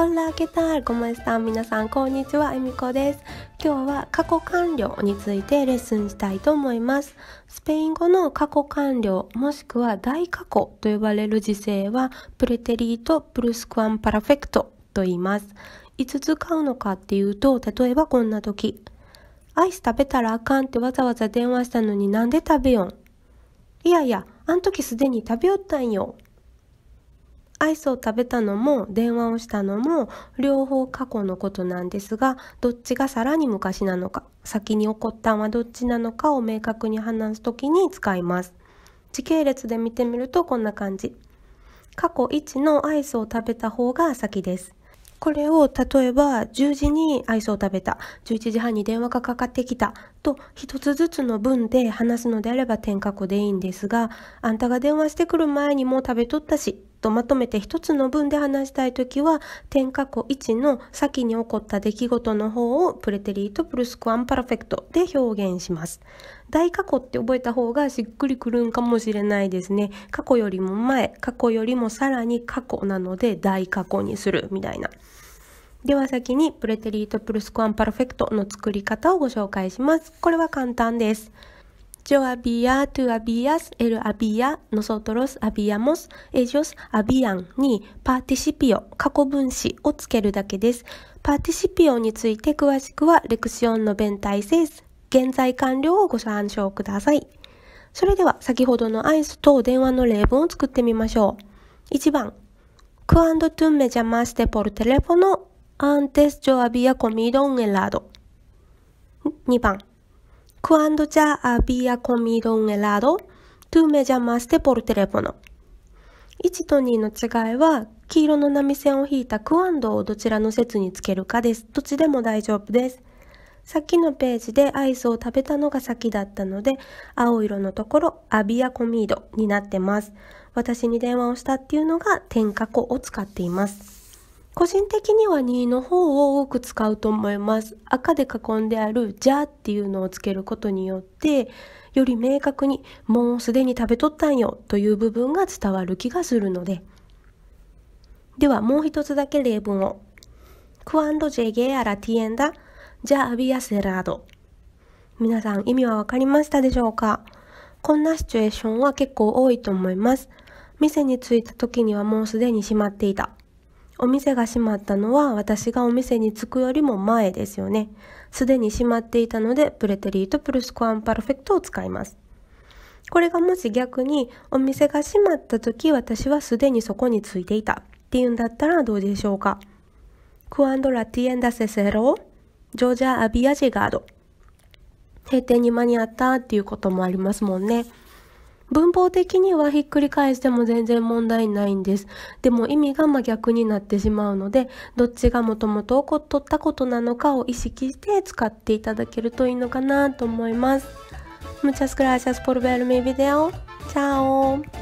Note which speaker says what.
Speaker 1: ホラーケタールコメスタン皆さんこんにちはえみこです今日は過去完了についてレッスンしたいと思いますスペイン語の過去完了もしくは大過去と呼ばれる時世はプレテリートプルスクアンパラフェクトと言いますいつ使うのかっていうと例えばこんな時アイス食べたらあかんってわざわざ電話したのになんで食べよんいやいやあん時すでに食べよったんよアイスを食べたのも電話をしたのも両方過去のことなんですがどっちがさらに昔なのか先に起こったんはどっちなのかを明確に話す時に使います時系列で見てみるとこんな感じ過去1のアイスを食べた方が先ですこれを例えば10時にアイスを食べた11時半に電話がかかってきたと一つずつの分で話すのであれば点過去でいいんですがあんたが電話してくる前にもう食べとったしとまとめて一つの文で話したいときは、点過去1の先に起こった出来事の方をプレテリートプルスクアンパラフェクトで表現します。大過去って覚えた方がしっくりくるんかもしれないですね。過去よりも前、過去よりもさらに過去なので大過去にするみたいな。では先にプレテリートプルスクアンパラフェクトの作り方をご紹介します。これは簡単です。ジョアビアトゥアビアスエルアビアノソトロスアビアモスエジ o スアビアンにパーティシピオ、過去分詞をつけるだけです。パーティシピオについて詳しくはレクシオンの弁体制です。現在完了をご参照ください。それでは先ほどのアイスと電話の例文を作ってみましょう。1番、クアンドトゥンメジャマステポルテレフォアンテスジョアビアコミドンエラード。2番、cuando ya había comido un helado, tú me llamaste por teléfono。1と2の違いは、黄色の波線を引いた cuando をどちらの説につけるかです。どっちでも大丈夫です。さっきのページでアイスを食べたのが先だったので、青色のところ、アビアコミードになってます。私に電話をしたっていうのが、点加工を使っています。個人的には2の方を多く使うと思います。赤で囲んである「じゃ」っていうのをつけることによってより明確に「もうすでに食べとったんよ」という部分が伝わる気がするのでではもう一つだけ例文を「クワンドジェゲアラティエンダじゃあ、アビアセラード、皆さん意味は分かりましたでしょうかこんなシチュエーションは結構多いと思います。店に着いた時にはもうすでに閉まっていた。お店が閉まったのは私がお店に着くよりも前ですよね。すでに閉まっていたので、プレテリーとプルスコアンパルフェクトを使います。これがもし逆にお店が閉まった時私はすでにそこに着いていたっていうんだったらどうでしょうか。クアンドラティエンダセセロジョージャアビアジガード。閉店に間に合ったっていうこともありますもんね。文法的にはひっくり返しても全然問題ないんです。でも意味が真逆になってしまうので、どっちがもともと取ったことなのかを意識して使っていただけるといいのかなと思います。Muchas gracias por ver mi video. Chao!